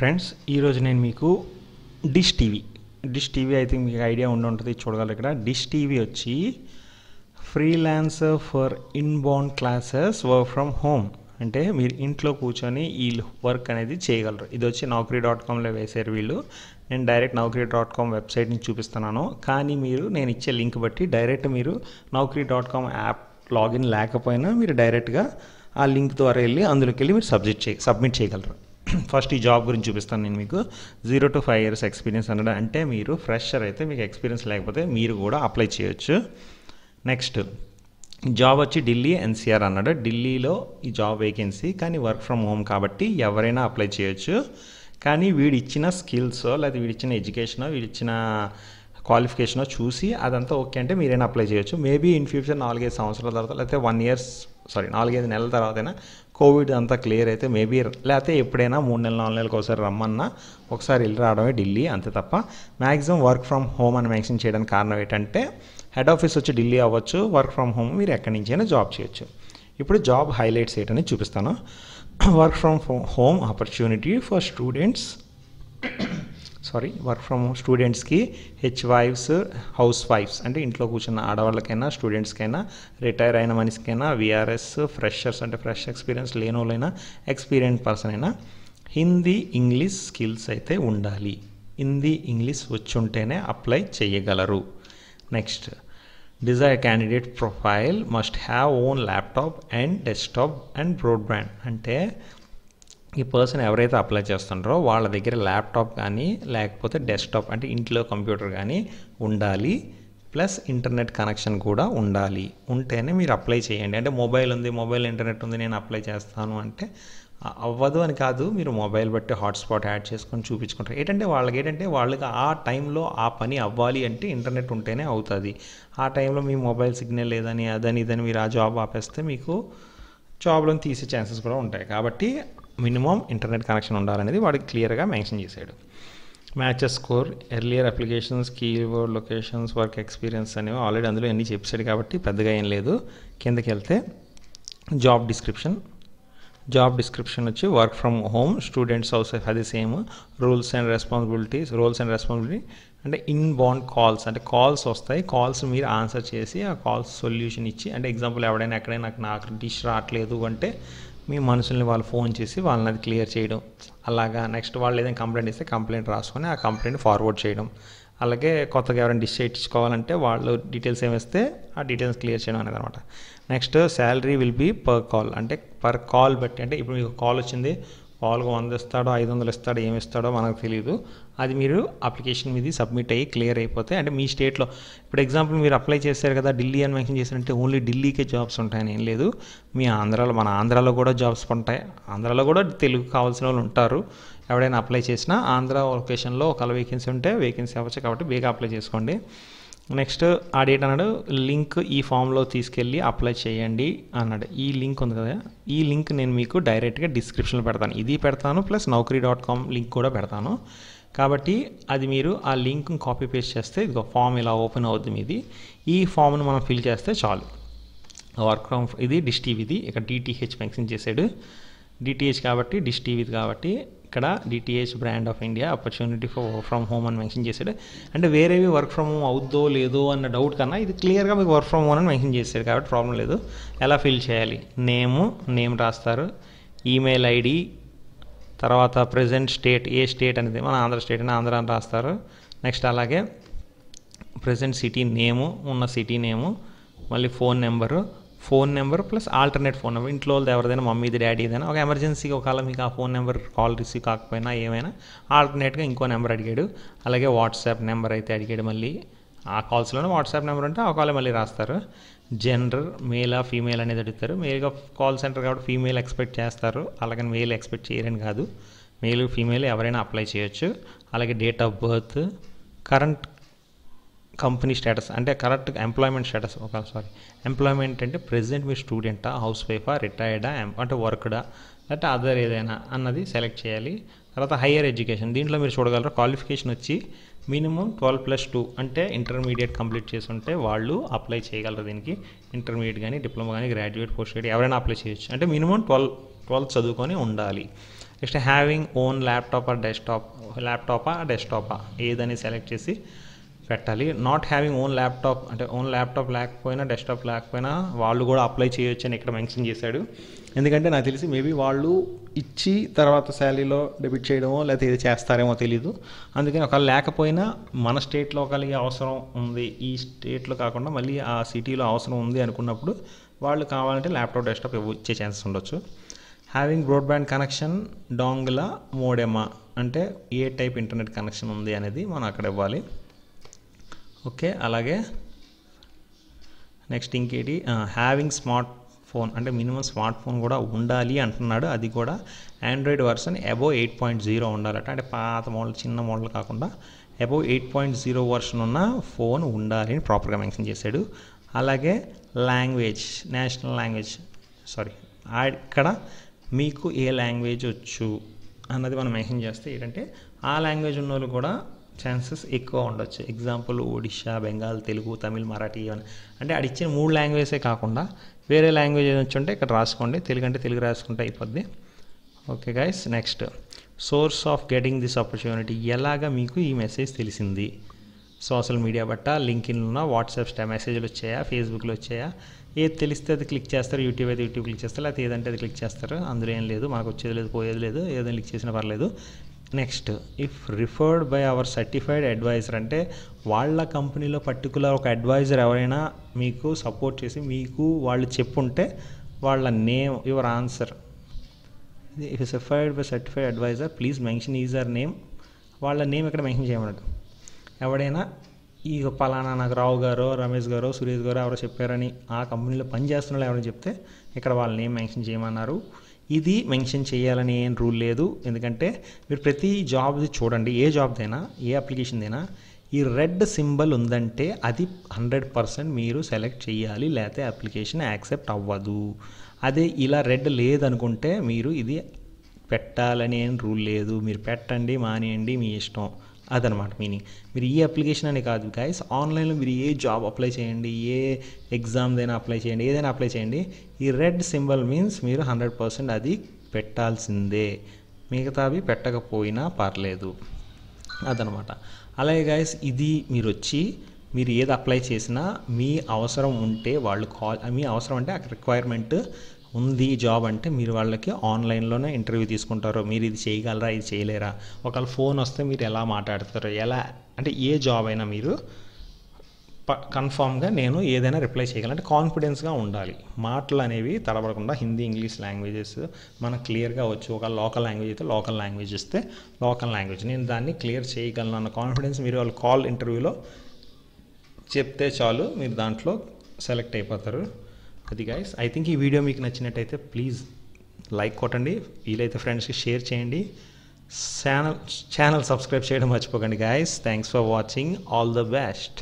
friends ఈరోజు నేను మీకు డిష్ టీవీ డిష్ టీవీ అయితే మీకు ఐడియా ఉండి ఉంటుంది చూడగలరు ఇక్కడ డిష్ టీవీ వచ్చి freelancer for inbound classes work from home అంటే మీరు ఇంట్లో కూర్చొని ఈ వర్క్ అనేది చేయగలరు ఇది వచ్చి నౌకరీ డాట్ కామ్లో వేసారు వీళ్ళు నేను డైరెక్ట్ నౌకరీ డాట్ కామ్ వెబ్సైట్ని చూపిస్తున్నాను కానీ మీరు నేను ఇచ్చే లింక్ బట్టి డైరెక్ట్ మీరు Naukri dot com app login లేకపోయినా మీరు డైరెక్ట్గా ఆ లింక్ ద్వారా వెళ్ళి అందులోకి వెళ్ళి మీరు సబ్జెక్ట్ చే సబ్మిట్ చేయగలరు ఫస్ట్ ఈ జాబ్ గురించి చూపిస్తాను నేను మీకు zero to five years experience అన్నాడు అంటే మీరు ఫ్రెషర్ అయితే మీకు ఎక్స్పీరియన్స్ లేకపోతే మీరు కూడా అప్లై చేయొచ్చు నెక్స్ట్ జాబ్ వచ్చి ఢిల్లీ ఎన్సీఆర్ అన్నాడు ఢిల్లీలో ఈ జాబ్ వేకెన్సీ కానీ వర్క్ ఫ్రమ్ హోమ్ కాబట్టి ఎవరైనా అప్లై చేయొచ్చు కానీ వీడిచ్చిన స్కిల్స్ లేదా వీడిచ్చిన ఎడ్యుకేషనో వీడిచ్చిన క్వాలిఫికేషన్ చూసి అదంతా ఓకే అంటే మీరైనా అప్లై చేయొచ్చు మేబీ ఇన్ ఫ్యూచర్ నాలుగైదు సంవత్సరాల తర్వాత లేకపోతే వన్ ఇయర్స్ సారీ నాలుగైదు నెలల తర్వాత అయినా కోవిడ్ అంతా క్లియర్ అయితే మేబీ లేకపోతే ఎప్పుడైనా మూడు నెలలు నాలుగు నెలలకు ఒకసారి రమ్మన్నా ఒకసారి వెళ్ళి రావడమే ఢిల్లీ అంతే తప్ప మ్యాక్సిమం వర్క్ ఫ్రమ్ హోమ్ అని మెన్షన్ చేయడానికి కారణం ఏంటంటే హెడ్ ఆఫీస్ వచ్చి ఢిల్లీ అవ్వచ్చు వర్క్ ఫ్రమ్ హోమ్ మీరు ఎక్కడి నుంచైనా జాబ్ చేయొచ్చు ఇప్పుడు జాబ్ హైలైట్స్ ఏంటని చూపిస్తాను work from home opportunity for students sorry work from home స్టూడెంట్స్కి హెచ్ వైఫ్స్ హౌస్ వైఫ్స్ అంటే ఇంట్లో కూర్చున్న ఆడవాళ్ళకైనా స్టూడెంట్స్కైనా రిటైర్ అయిన మనిషికైనా విఆర్ఎస్ ఫ్రెషర్స్ అంటే ఫ్రెష్ ఎక్స్పీరియన్స్ వాళ్ళైనా ఎక్స్పీరియన్స్ పర్సన్ అయినా హిందీ ఇంగ్లీష్ స్కిల్స్ అయితే ఉండాలి హిందీ ఇంగ్లీష్ వచ్చుంటేనే అప్లై చేయగలరు next desire candidate profile must have own laptop and desktop and broadband అంటే ఈ పర్సన్ ఎవరైతే అప్లై చేస్తుంటారో వాళ్ళ దగ్గర ల్యాప్టాప్ కానీ లేకపోతే డెస్క్టాప్ అంటే ఇంట్లో కంప్యూటర్ కానీ ఉండాలి ప్లస్ ఇంటర్నెట్ కనెక్షన్ కూడా ఉండాలి ఉంటేనే మీరు అప్లై చేయండి అంటే మొబైల్ ఉంది మొబైల్ ఇంటర్నెట్ ఉంది నేను అప్లై చేస్తాను అంటే అవ్వదు అని కాదు మీరు మొబైల్ బట్టి హాట్స్పాట్ యాడ్ చేసుకొని చూపించుకుంటారు ఏంటంటే వాళ్ళకి ఏంటంటే వాళ్ళకి ఆ టైంలో ఆ పని అవ్వాలి అంటే ఇంటర్నెట్ ఉంటేనే అవుతుంది ఆ టైంలో మీ మొబైల్ సిగ్నల్ లేదని అదని ఇదని మీరు ఆ జాబ్ ఆపేస్తే మీకు జాబ్లో తీసే ఛాన్సెస్ కూడా ఉంటాయి కాబట్టి మినిమం ఇంటర్నెట్ కనెక్షన్ ఉండాలనేది వాడికి క్లియర్గా మెన్షన్ చేశాడు matches score earlier applications keyboard locations work experience అనేవి ఆల్రెడీ అందులో ఎన్ని చెప్పాడు కాబట్టి పెద్దగా ఏం లేదు కిందకి వెళ్తే జాబ్ డిస్క్రిప్షన్ జాబ్ డిస్క్రిప్షన్ వచ్చి work from home students house అది same rules and responsibilities rules and responsibility అంటే ఇన్ బాండ్ కాల్స్ అంటే కాల్స్ వస్తాయి కాల్స్ మీరు ఆన్సర్ చేసి ఆ కాల్స్ సొల్యూషన్ ఇచ్చి అంటే ఎగ్జాంపుల్ ఎవడైనా ఎక్కడైనా నాకు నాకు డిష్ రావట్లేదు అంటే మీ మనుషుల్ని వాళ్ళు ఫోన్ చేసి వాళ్ళని అది క్లియర్ చేయడం అలాగా నెక్స్ట్ వాళ్ళు ఏదైనా కంప్లైంట్ ఇస్తే కంప్లైంట్ రాసుకొని ఆ కంప్లైంట్ ఫార్వర్డ్ చేయడం అలాగే కొత్తగా ఎవరైనా డిష్ చేయించుకోవాలంటే వాళ్ళు డీటెయిల్స్ ఏమిస్తే ఆ డీటెయిల్స్ క్లియర్ చేయడం అనేది అనమాట next salary will be per call అంటే పర్ కాల్ బట్టి అంటే ఇప్పుడు మీకు కాల్ వచ్చింది మామూలుగా వంద ఇస్తాడో ఐదు వందలు ఇస్తాడో ఏమి ఇస్తాడో మనకు తెలియదు అది మీరు అప్లికేషన్ మీద సబ్మిట్ అయ్యి క్లియర్ అయిపోతే అంటే మీ స్టేట్లో ఇప్పుడు ఎగ్జాంపుల్ మీరు అప్లై చేశారు కదా ఢిల్లీ అని మెన్షన్ చేశారంటే ఓన్లీ ఢిల్లీకే జాబ్స్ ఉంటాయని ఏం లేదు మీ ఆంధ్రాలో మన ఆంధ్రాలో కూడా జాబ్స్ ఉంటాయి ఆంధ్రాలో కూడా తెలుగు కావాల్సిన వాళ్ళు ఉంటారు ఎవడైనా అప్లై చేసినా ఆంధ్ర లొకేషన్లో ఒకవేళ వేకెన్సీ ఉంటే వేకెన్సీ అవ్వచ్చు కాబట్టి బేగా అప్లై చేసుకోండి నెక్స్ట్ ఆ డేట్ అన్నాడు లింక్ ఈ ఫామ్లో తీసుకెళ్ళి అప్లై చేయండి అన్నాడు ఈ లింక్ ఉంది కదా ఈ లింక్ నేను మీకు డైరెక్ట్గా డిస్క్రిప్షన్లో పెడతాను ఇది పెడతాను plus Naukri dot com link కూడా పెడతాను కాబట్టి అది మీరు ఆ లింక్ కాపీ పేస్ట్ చేస్తే ఇదిగో ఫామ్ ఇలా ఓపెన్ అవుతుంది మీది ఈ ఫామ్ను మనం ఫిల్ చేస్తే చాలు వర్క్ ఫ్రమ్ ఇది డిస్టీవ్ ఇది ఇక్కడ డిటిహెచ్ మెన్షన్ చేసాడు డిటిహెచ్ కాబట్టి డిష్ టీవీ కాబట్టి ఇక్కడ DTH brand of India opportunity for work from home అని మెన్షన్ చేశాడు అంటే వేరేవి వర్క్ ఫ్రమ్ హోమ్ అవుద్దో లేదో అన్న డౌట్ కన్నా ఇది క్లియర్గా మీకు వర్క్ ఫ్రమ్ హోమ్ అని మెన్షన్ చేశాడు కాబట్టి ప్రాబ్లం లేదు ఎలా ఫిల్ చేయాలి నేము నేమ్ రాస్తారు ఈమెయిల్ ఐడి తర్వాత ప్రజెంట్ స్టేట్ ఏ స్టేట్ అనేది మన ఆంధ్ర స్టేట్ అని ఆంధ్ర అని రాస్తారు నెక్స్ట్ అలాగే ప్రజెంట్ సిటీ నేము ఉన్న సిటీ నేము మళ్ళీ phone number phone number plus alternate phone number ఇంట్లో వాళ్ళది ఎవరిదైనా మమ్మీది డాడీ ఏదైనా ఒక ఎమర్జెన్సీ ఒకవేళ మీకు ఆ ఫోన్ నెంబర్ కాల్ రిసీవ్ కాకపోయినా ఏమైనా ఆల్టర్నేట్గా ఇంకో నెంబర్ అడిగాడు అలాగే వాట్సాప్ నెంబర్ అయితే అడిగాడు మళ్ళీ ఆ కాల్స్లోనే వాట్సాప్ నెంబర్ ఉంటే ఆ కాల్ మళ్ళీ రాస్తారు జెండర్ మేలా ఫీమేల్ అనేది అడుగుతారు మేల్గా కాల్ సెంటర్ కాబట్టి ఫీమేల్ ఎక్స్పెక్ట్ చేస్తారు అలాగే మేల్ ఎక్స్పెక్ట్ చేయరని కాదు మేలు ఫీమేల్ ఎవరైనా అప్లై చేయొచ్చు అలాగే date of birth current company status అంటే కరెక్ట్ ఎంప్లాయ్మెంట్ స్టేటస్ ఒక సారీ ఎంప్లాయ్మెంట్ అంటే ప్రెసిడెంట్ మీ స్టూడెంటా హౌస్ వైఫా రిటైర్డా అంటే వర్క్డా లేకపోతే అదర్ ఏదైనా అన్నది సెలెక్ట్ చేయాలి తర్వాత హయ్యర్ ఎడ్యుకేషన్ దీంట్లో మీరు చూడగలరు క్వాలిఫికేషన్ వచ్చి మినిమం ట్వెల్వ్ ప్లస్ టూ అంటే ఇంటర్మీడియట్ కంప్లీట్ చేసి ఉంటే వాళ్ళు అప్లై చేయగలరు దీనికి ఇంటర్మీడియట్ కానీ డిప్లొమా కానీ గ్రాడ్యుయేట్ పోస్ట్ గ్రాడ్యుయేట్ ఎవరైనా అప్లై చేయొచ్చు అంటే మినిమం ట్వెల్వ్ ట్వెల్వ్ చదువుకొని ఉండాలి next having own laptop or desktop ల్యాప్టాపా డెస్క్టాపా ఏదని సెలెక్ట్ చేసి పెట్టాలి నాట్ హ్యావింగ్ ఓన్ ల్యాప్టాప్ అంటే ఓన్ ల్యాప్టాప్ లేకపోయినా డెస్క్టాప్ లేకపోయినా వాళ్ళు కూడా అప్లై చేయొచ్చు అని ఇక్కడ మెన్షన్ చేశాడు ఎందుకంటే నాకు తెలిసి మేబీ వాళ్ళు ఇచ్చి తర్వాత శాలరీలో డెబిట్ చేయడమో లేకపోతే ఏది చేస్తారేమో తెలీదు అందుకని ఒకవేళ లేకపోయినా మన స్టేట్లో ఒకవేళ అవసరం ఉంది ఈ స్టేట్లో కాకుండా మళ్ళీ ఆ సిటీలో అవసరం ఉంది అనుకున్నప్పుడు వాళ్ళు కావాలంటే ల్యాప్టాప్ డెస్క్టాప్ ఇచ్చే ఛాన్సెస్ ఉండొచ్చు హ్యావింగ్ బ్రాడ్బ్యాండ్ కనెక్షన్ డాంగ్లా మోడెమా అంటే ఏ టైప్ ఇంటర్నెట్ కనెక్షన్ ఉంది అనేది మనం అక్కడ ఇవ్వాలి ఓకే అలాగే నెక్స్ట్ ఇంకేటి హ్యావింగ్ స్మార్ట్ ఫోన్ అంటే మినిమం స్మార్ట్ ఫోన్ కూడా ఉండాలి అంటున్నాడు అది కూడా Android version above eight point zero ఉండాలట అంటే పాత మోడల్ చిన్న మోడల్ కాకుండా above eight point zero version ఉన్న ఫోన్ ఉండాలి అని ప్రాపర్గా మెన్షన్ చేశాడు అలాగే లాంగ్వేజ్ నేషనల్ లాంగ్వేజ్ సారీ ఇక్కడ మీకు ఏ లాంగ్వేజ్ వచ్చు అన్నది మనం మెన్షన్ చేస్తే ఏంటంటే ఆ లాంగ్వేజ్ ఉన్న వాళ్ళు కూడా ఛాన్సెస్ ఎక్కువ ఉండొచ్చు ఎగ్జాంపుల్ ఒడిషా బెంగాల్ తెలుగు తమిళ్ మరాఠీ అంటే అది ఇచ్చిన మూడు లాంగ్వేజే కాకుండా వేరే లాంగ్వేజ్ ఏదొచ్చి ఉంటే ఇక్కడ రాసుకోండి తెలుగు అంటే తెలుగు రాసుకుంటే అయిపోద్ది okay guys next source of getting this opportunity ఎలాగ మీకు ఈ మెసేజ్ తెలిసింది సోషల్ మీడియా బట్ట లింక్ ఉన్న వాట్సాప్ స్టా మెసేజ్లు వచ్చాయా ఫేస్బుక్లో వచ్చాయా ఏది తెలిస్తే అది క్లిక్ చేస్తారు యూట్యూబ్ అయితే యూట్యూబ్ క్లిక్ చేస్తారు లేకపోతే ఏదంటే అది క్లిక్ చేస్తారు అందులో ఏం లేదు మాకు వచ్చేది లేదు పోయేది లేదు ఏదైనా క్లిక్ చేసినా పర్లేదు next if referred by our certified advisor అంటే వాళ్ళ కంపెనీలో పర్టికులర్ ఒక అడ్వైజర్ ఎవరైనా మీకు సపోర్ట్ చేసి మీకు వాళ్ళు చెప్పుంటే వాళ్ళ name your answer if certified by certified advisor please mention or name వాళ్ళ నేమ్ ఇక్కడ మెన్షన్ చేయమన్నట్టు ఎవడైనా ఈ పలానా నాకు రావు గారు రమేష్ గారు సురేష్ గారు ఎవరో చెప్పారని ఆ కంపెనీలో పని వాళ్ళు ఎవరైనా చెప్తే ఇక్కడ వాళ్ళ నేమ్ మెన్షన్ చేయమన్నారు ఇది మెన్షన్ చేయాలని ఏం రూల్ లేదు ఎందుకంటే మీరు ప్రతి జాబ్ది చూడండి ఏ జాబ్దైనా ఏ అప్లికేషన్దైనా ఈ రెడ్ సింబల్ ఉందంటే అది హండ్రెడ్ పర్సెంట్ మీరు సెలెక్ట్ చేయాలి లేకపోతే అప్లికేషన్ యాక్సెప్ట్ అవ్వదు అదే ఇలా రెడ్ లేదనుకుంటే మీరు ఇది పెట్టాలని ఏం రూల్ లేదు మీరు పెట్టండి మానేయండి మీ ఇష్టం అదనమాట మీనింగ్ మీరు ఈ అప్లికేషన్ అని కాదు గాయస్ ఆన్లైన్లో మీరు ఏ జాబ్ అప్లై చేయండి ఏ ఎగ్జామ్దైనా అప్లై చేయండి ఏదైనా అప్లై చేయండి ఈ రెడ్ సింబల్ మీన్స్ మీరు హండ్రెడ్ పర్సెంట్ అది పెట్టాల్సిందే మిగతావి పెట్టకపోయినా పర్లేదు అదనమాట అలాగే గాయస్ ఇది మీరు వచ్చి మీరు ఏది అప్లై చేసినా మీ అవసరం ఉంటే వాళ్ళు కాల్ మీ అవసరం అంటే అక్కడ రిక్వైర్మెంట్ ఉంది జాబ్ అంటే మీరు వాళ్ళకి ఆన్లైన్లోనే ఇంటర్వ్యూ తీసుకుంటారు మీరు ఇది చేయగలరా ఇది చేయలేరా ఒకవేళ ఫోన్ వస్తే మీరు ఎలా మాట్లాడతారు ఎలా అంటే ఏ జాబ్ అయినా మీరు కన్ఫామ్గా నేను ఏదైనా రిప్లై చేయగలంటే కాన్ఫిడెన్స్గా ఉండాలి మాటలు అనేవి తడబడకుండా హిందీ ఇంగ్లీష్ లాంగ్వేజెస్ మనకు క్లియర్గా వచ్చు ఒక లోకల్ లాంగ్వేజ్ అయితే లోకల్ లాంగ్వేజ్ ఇస్తే లోకల్ లాంగ్వేజ్ నేను దాన్ని క్లియర్ చేయగలను అన్న కాన్ఫిడెన్స్ మీరు వాళ్ళు కాల్ ఇంటర్వ్యూలో చెప్తే చాలు మీరు దాంట్లో సెలెక్ట్ అయిపోతారు అది గాయస్ ఐ థింక్ ఈ వీడియో మీకు నచ్చినట్టయితే ప్లీజ్ లైక్ కొట్టండి వీలైతే ఫ్రెండ్స్కి షేర్ చేయండి ఛానల్ ఛానల్ సబ్స్క్రైబ్ చేయడం మర్చిపోకండి guys thanks for watching all the best